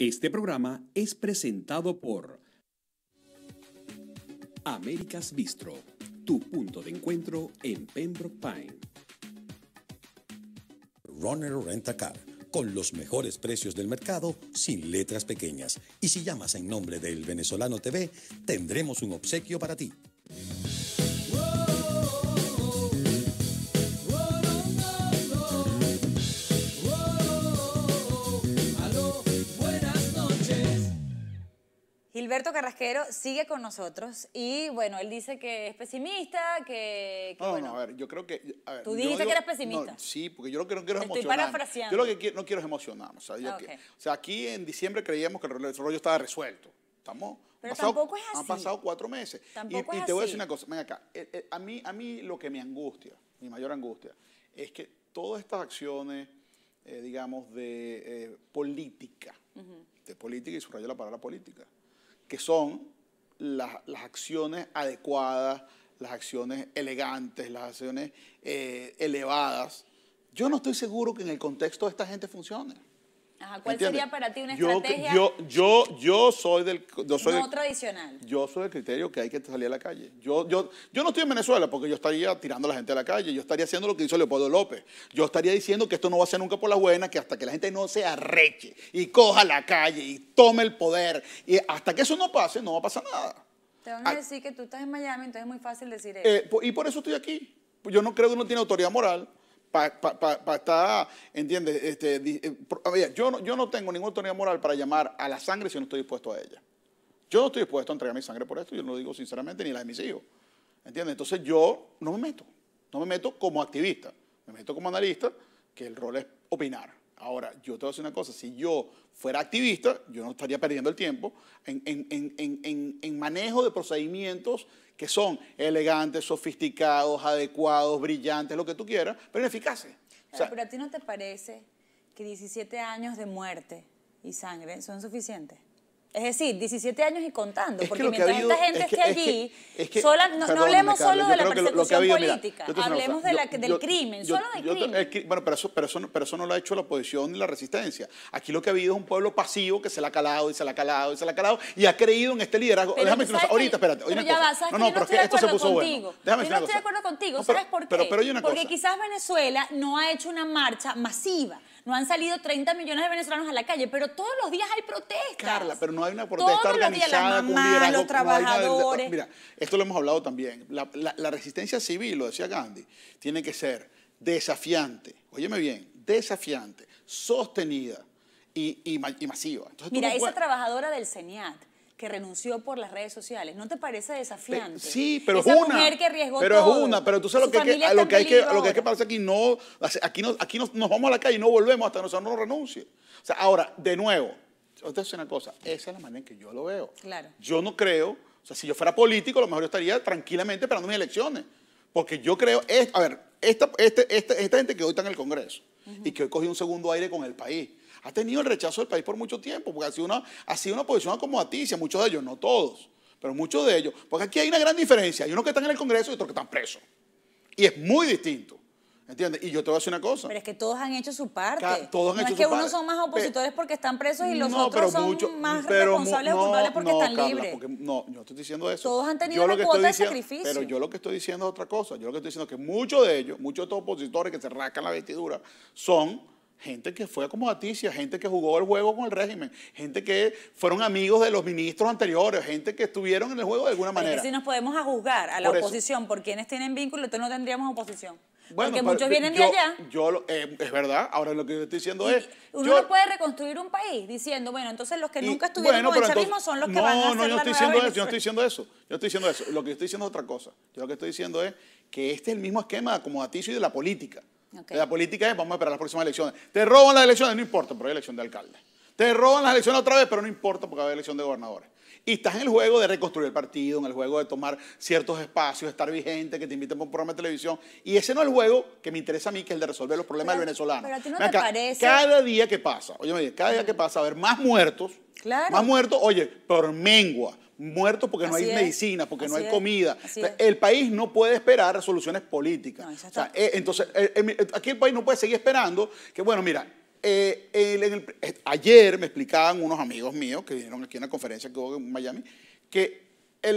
Este programa es presentado por Américas Bistro, tu punto de encuentro en Pembroke Pine. Runner Car, con los mejores precios del mercado, sin letras pequeñas. Y si llamas en nombre del Venezolano TV, tendremos un obsequio para ti. Alberto Carrasquero sigue con nosotros y bueno, él dice que es pesimista, que... que no, bueno, no, a ver, yo creo que... Tú dijiste que eras pesimista. sí, porque yo lo que no quiero es Estoy Parafraseando. Yo lo que no quiero es emocionarme. O sea, yo o sea, aquí en diciembre creíamos que el rollo estaba resuelto. Estamos... Pero tampoco es así. Han pasado cuatro meses. y, y te voy a decir una cosa, ven acá, eh, eh, a, mí, a mí lo que me angustia, mi mayor angustia, es que todas estas acciones, eh, digamos, de política, de política, y subrayo la palabra política, que son las, acciones adecuadas, las acciones elegantes, las acciones eh, elevadas. Yo no estoy seguro que en el contexto de esta gente funcione. Ajá, ¿Cuál sería para ti una yo, estrategia? Yo, yo, soy del. no tradicional. Yo soy del criterio que hay que salir a la calle. Yo, yo, yo no estoy en Venezuela porque yo estaría tirando a la gente a la calle. Yo estaría haciendo lo que hizo Leopoldo López. Yo estaría diciendo que esto no va a ser nunca por la buena, que hasta que la gente no se arreche y coja la calle y tome el poder. Y hasta que eso no pase, no va a pasar nada. Te van a ah. decir que tú estás en Miami, entonces es muy fácil decir eh, eso. y por eso estoy aquí. Yo no creo que uno tiene autoridad moral para estar, ¿entiendes? Este, eh, yo, no, yo no tengo ninguna autoridad moral para llamar a la sangre si no estoy dispuesto a ella. Yo no estoy dispuesto a entregar mi sangre por esto, yo no lo digo sinceramente, ni la de mis hijos. ¿Entiendes? Entonces yo no me meto, no me meto como activista, me meto como analista, que el rol es opinar. Ahora, yo te voy a decir una cosa, si yo fuera activista, yo no estaría perdiendo el tiempo en, en manejo de procedimientos que son elegantes, sofisticados, adecuados, brillantes, lo que tú quieras, pero ineficaces. pero a ti no te parece que 17 años de muerte y sangre son suficientes. Es decir, 17 años y contando, porque mientras esta gente es esté allí, no, hablemos solo de la persecución política, hablemos del crimen, solo del crimen. bueno, pero eso, pero, eso, pero eso no lo ha hecho la oposición ni la resistencia. Aquí lo que ha habido es un pueblo pasivo que se la ha calado y se la ha calado y se la ha calado y ha creído en este liderazgo. Déjame decir una ahorita, espérate. Pero ya vas, no, no, pero estoy de esto se puso bueno. Déjame yo no estoy de acuerdo contigo, ¿sabes por qué? Porque quizás Venezuela no ha hecho una marcha masiva no han salido 30 millones de venezolanos a la calle, pero todos los días hay protestas. Carla, pero no hay una protesta todos organizada los días, las los trabajadores. mira, esto lo hemos hablado también. La, resistencia civil, lo decía Gandhi, tiene que ser desafiante, óyeme bien, desafiante, sostenida y, masiva. Mira, esa trabajadora del CENIAT que renunció por las redes sociales. ¿No te parece desafiante? Sí, pero es una. pero es una, pero tú sabes lo que, hay que, lo que hay pasar aquí, no, aquí, no, aquí nos, vamos a la calle y no volvemos hasta que nosotros no renuncie. O sea, ahora, de nuevo, te es una cosa, esa es la manera en que yo lo veo. Yo no creo, o sea, si yo fuera político, a lo mejor yo estaría tranquilamente esperando mis elecciones. Porque yo creo, a ver, este, este, esta, gente que hoy está en el Congreso y que hoy cogió un segundo aire con el país, ha tenido el rechazo del país por mucho tiempo, porque ha sido una, ha sido acomodaticia, muchos de ellos, no todos, pero muchos de ellos. Porque aquí hay una gran diferencia, hay unos que están en el Congreso y otros que están presos. Y es muy distinto. ¿Entiendes? Y yo te voy a decir una cosa. Pero es que todos han hecho su parte. todos han no es que unos son más opositores porque están presos y los otros son más responsables no, culpables porque están libres. Porque, no, yo estoy diciendo eso. Todos han tenido una cuota de sacrificio. Pero yo lo que estoy diciendo es otra cosa. Yo lo que estoy diciendo es que muchos de ellos, muchos de estos opositores que se rascan la vestidura, son gente que fue a como Aticia, gente que jugó el juego con el régimen, gente que fueron amigos de los ministros anteriores, gente que estuvieron en el juego de alguna manera. ¿Y si nos podemos a juzgar a la oposición por quienes tienen vínculo, entonces no tendríamos oposición. Porque muchos vienen de allá. Yo, eh, es verdad, ahora lo que yo estoy diciendo es... Uno no puede reconstruir un país diciendo, bueno, entonces los que nunca estuvieron bueno, con el chavismo son los que van a No, no, yo estoy diciendo eso, yo no estoy diciendo eso, yo estoy diciendo eso. Lo que yo estoy diciendo es otra cosa. Yo lo que estoy diciendo es que este es el mismo esquema como Aticio y de la política. La política es, vamos a esperar las próximas elecciones. Te roban las elecciones, no importa, pero hay elección de alcalde. Te roban las elecciones otra vez, pero no importa porque hay elección de gobernadores. Y estás en el juego de reconstruir el partido, en el juego de tomar ciertos espacios, estar vigente, que te inviten por un programa de televisión. Y ese no es el juego que me interesa a mí, que es el de resolver los problemas venezolanos. del venezolano. Pero a ti no te parece. Cada día que pasa, oye, cada día que pasa, a ver más muertos, claro. más muertos, oye, por mengua, muertos porque no hay medicina, porque no hay comida. el país no puede esperar soluciones políticas. Eh, entonces, eh, eh, aquí el país no puede seguir esperando que, bueno, mira, eh, ayer me explicaban unos amigos míos que vinieron aquí a una conferencia que hubo en Miami, que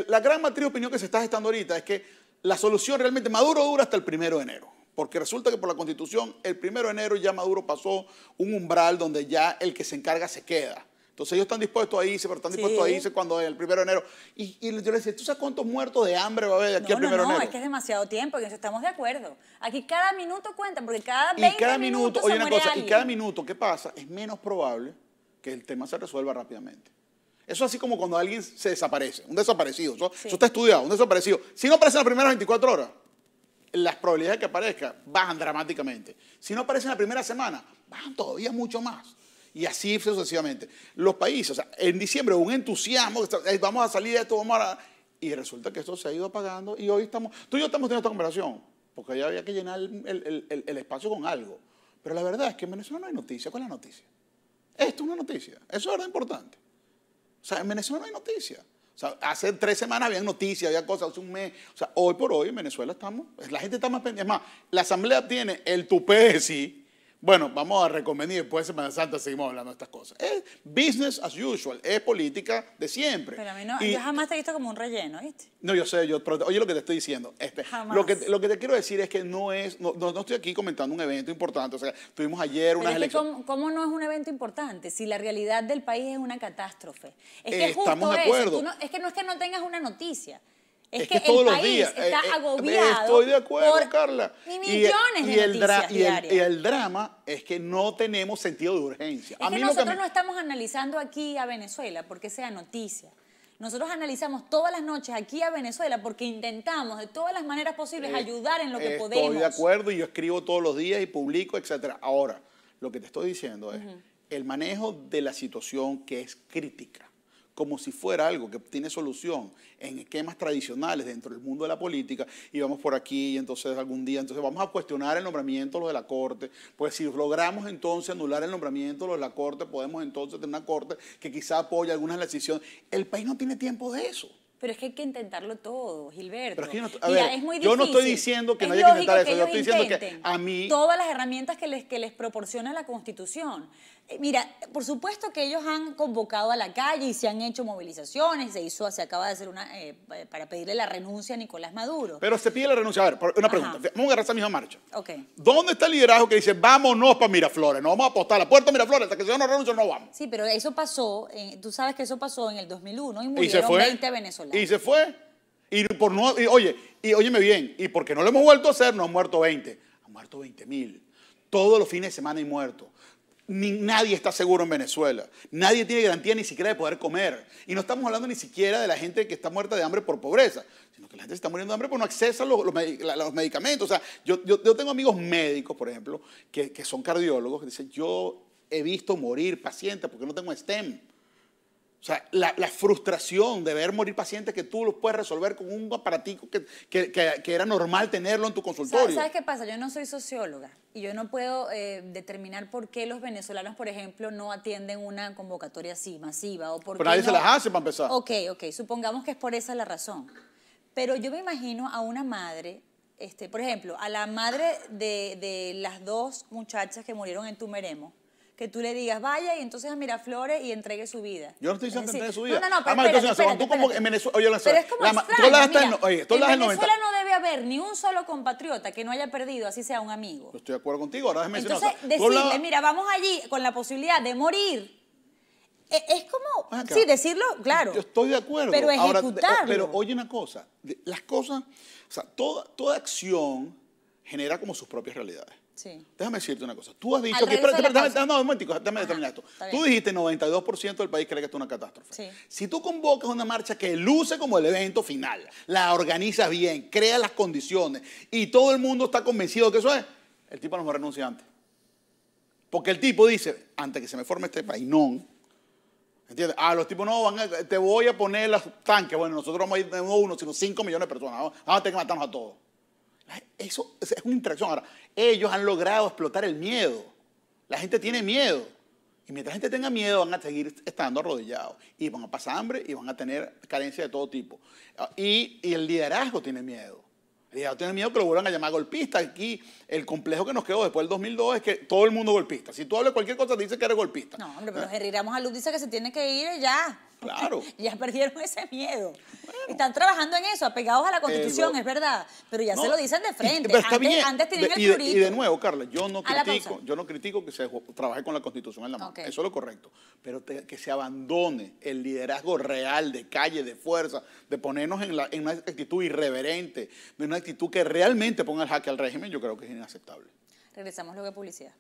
la gran matriz de opinión que se está gestando ahorita es que la solución realmente, Maduro dura hasta el primero de enero, porque resulta que por la constitución el primero de enero ya Maduro pasó un umbral donde ya el que se encarga se queda. Entonces ellos están dispuestos a irse, pero están dispuestos a irse cuando es el primero de enero. Y, yo les decía, ¿tú sabes cuántos muertos de hambre va a haber aquí el primero no, enero? No, es que es demasiado tiempo, y eso estamos de acuerdo. Aquí cada minuto cuenta porque cada 20 cada minuto, minutos oye, una cosa, Y cada minuto ¿qué pasa es menos probable que el tema se resuelva rápidamente. Eso es así como cuando alguien se desaparece, un desaparecido. Eso, eso está estudiado, un desaparecido. Si no aparece en las primeras 24 horas, las probabilidades de que aparezca bajan dramáticamente. Si no aparece en la primera semana, bajan todavía mucho más y así sucesivamente. Los países, o sea, en diciembre un entusiasmo, vamos a salir de esto, vamos a... Y resulta que esto se ha ido apagando y hoy estamos, tú y yo estamos teniendo esta conversación, porque ya había que llenar el, espacio con algo. Pero la verdad es que en Venezuela no hay noticia. ¿Cuál es la noticia? Esto es una noticia. Eso es verdad importante. O sea, en Venezuela no hay noticia. O sea, hace tres semanas había noticias, había cosas, hace un mes. O sea, hoy por hoy en Venezuela estamos, la gente está más pendiente. Es más, la Asamblea tiene el tupé, sí, bueno, vamos a reconvenir, después de Semana Santa seguimos hablando de estas cosas. Es business as usual, es política de siempre. Pero a mí no, yo jamás te he visto como un relleno, ¿viste? No, yo sé, yo, pero, oye lo que te estoy diciendo. Este, jamás. Lo que, lo que te quiero decir es que no es, no, estoy aquí comentando un evento importante, o sea, tuvimos ayer una. elección. ¿cómo, no es un evento importante si la realidad del país es una catástrofe? Es eh, estamos de acuerdo. es que no es que no tengas una noticia, es, que, todos los días está eh, eh, agobiado. Estoy de acuerdo, Carla. Millones y, de el, y el, drama es que no tenemos sentido de urgencia. Es que nosotros no estamos analizando aquí a Venezuela porque sea noticia. Nosotros analizamos todas las noches aquí a Venezuela porque intentamos de todas las maneras posibles eh, ayudar en lo que podemos. Estoy de acuerdo y yo escribo todos los días y publico, etcétera. Ahora, lo que te estoy diciendo es el manejo de la situación que es crítica como si fuera algo que tiene solución en esquemas tradicionales dentro del mundo de la política y vamos por aquí y entonces algún día, entonces vamos a cuestionar el nombramiento los de la Corte, pues si logramos entonces anular el nombramiento los de la Corte, podemos entonces tener una Corte que quizá apoye algunas decisiones. El país no tiene tiempo de eso. Pero es que hay que intentarlo todo, Gilberto. es muy difícil. Yo no estoy diciendo que no haya que intentar eso, yo estoy diciendo que a mí... Todas las herramientas que les, que les proporciona la Constitución. Eh, mira, por supuesto que ellos han convocado a la calle y se han hecho movilizaciones, se hizo, se acaba de hacer una, eh, para pedirle la renuncia a Nicolás Maduro. Pero se pide la renuncia, a ver, una pregunta, vamos a agarrar esa misma marcha. Ok. ¿Dónde está el liderazgo que dice, vámonos para Miraflores, No vamos a apostar a la puerta Miraflores, hasta que yo no renuncio no vamos? Sí, pero eso pasó, eh, tú sabes que eso pasó en el 2001 y murieron se fue? 20 venezolanos. Y se fue, y por no, y, oye, y óyeme bien, y porque no lo hemos vuelto a hacer, no han muerto 20, han muerto 20 mil. Todos los fines de semana hay muertos nadie está seguro en Venezuela. Nadie tiene garantía ni siquiera de poder comer. Y no estamos hablando ni siquiera de la gente que está muerta de hambre por pobreza, sino que la gente está muriendo de hambre por no acceso a los, medicamentos. O sea, yo, tengo amigos médicos, por ejemplo, que, que son cardiólogos, que dicen, yo he visto morir pacientes porque no tengo STEM. O sea, la, frustración de ver morir pacientes que tú los puedes resolver con un aparatico que, que, era normal tenerlo en tu consultorio. ¿Sabes, qué pasa? Yo no soy socióloga y yo no puedo eh, determinar por qué los venezolanos, por ejemplo, no atienden una convocatoria así, masiva. O por Pero qué nadie se las hace para empezar. Ok, ok, supongamos que es por esa la razón. Pero yo me imagino a una madre, este, por ejemplo, a la madre de, de las dos muchachas que murieron en Tumeremo, que tú le digas, vaya y entonces a Miraflores y entregue su vida. Yo no estoy diciendo que entregue su vida. No, no, no, pero ah, espérate, tú como en Venezuela, oye, es como la, en, oye, en Venezuela 90. no debe haber ni un solo compatriota que no haya perdido, así sea un amigo. Yo estoy de acuerdo contigo, ahora déjame Entonces, decir, decirle, mira, vamos allí con la posibilidad de morir e, es como, sí, decirlo, claro. Yo estoy de acuerdo. Pero ejecutarlo. pero oye una cosa, las cosas, o sea, toda, toda acción genera como sus propias realidades. Sí. Déjame decirte una cosa. Tú has dicho que. no, déjame determinar esto. Tú dijiste 92% del país cree que esto es una catástrofe. Si tú convocas una marcha que luce como el evento final, la organizas bien, creas las condiciones y todo el mundo está convencido que eso es, el tipo no va renuncia antes. Porque el tipo dice, antes que se me forme este vainón, ¿Entiendes? Ah, los tipos no van a, te voy a poner los tanques. Bueno, nosotros vamos a ir de uno, sino cinco millones de personas. Vamos a tener que matarnos a todos. Eso es una interacción. ellos han logrado explotar el miedo. La gente tiene miedo. Y mientras la gente tenga miedo, van a seguir estando arrodillados. Y van a pasar hambre y van a tener carencias de todo tipo. Ah, y el liderazgo tiene miedo. Ya tienen miedo que lo vuelvan a llamar golpista. Aquí el complejo que nos quedó después del 2002 es que todo el mundo es golpista. Si tú hablas cualquier cosa, te dice que eres golpista. No, hombre, pero Henry Ramos Luz dice que se tiene que ir ya. Claro. ya perdieron ese miedo. Están trabajando en eso, apegados a la Constitución, es verdad. Pero ya se lo dicen de frente. antes, bien. tenían el y y de nuevo, Carla, yo no critico, yo no critico que se trabaje con la Constitución en la mano. Eso es lo correcto. Pero que se abandone el liderazgo real de calle, de fuerza, de ponernos en, una actitud irreverente, de una actitud que realmente ponga el jaque al régimen, yo creo que es inaceptable. Regresamos luego a publicidad.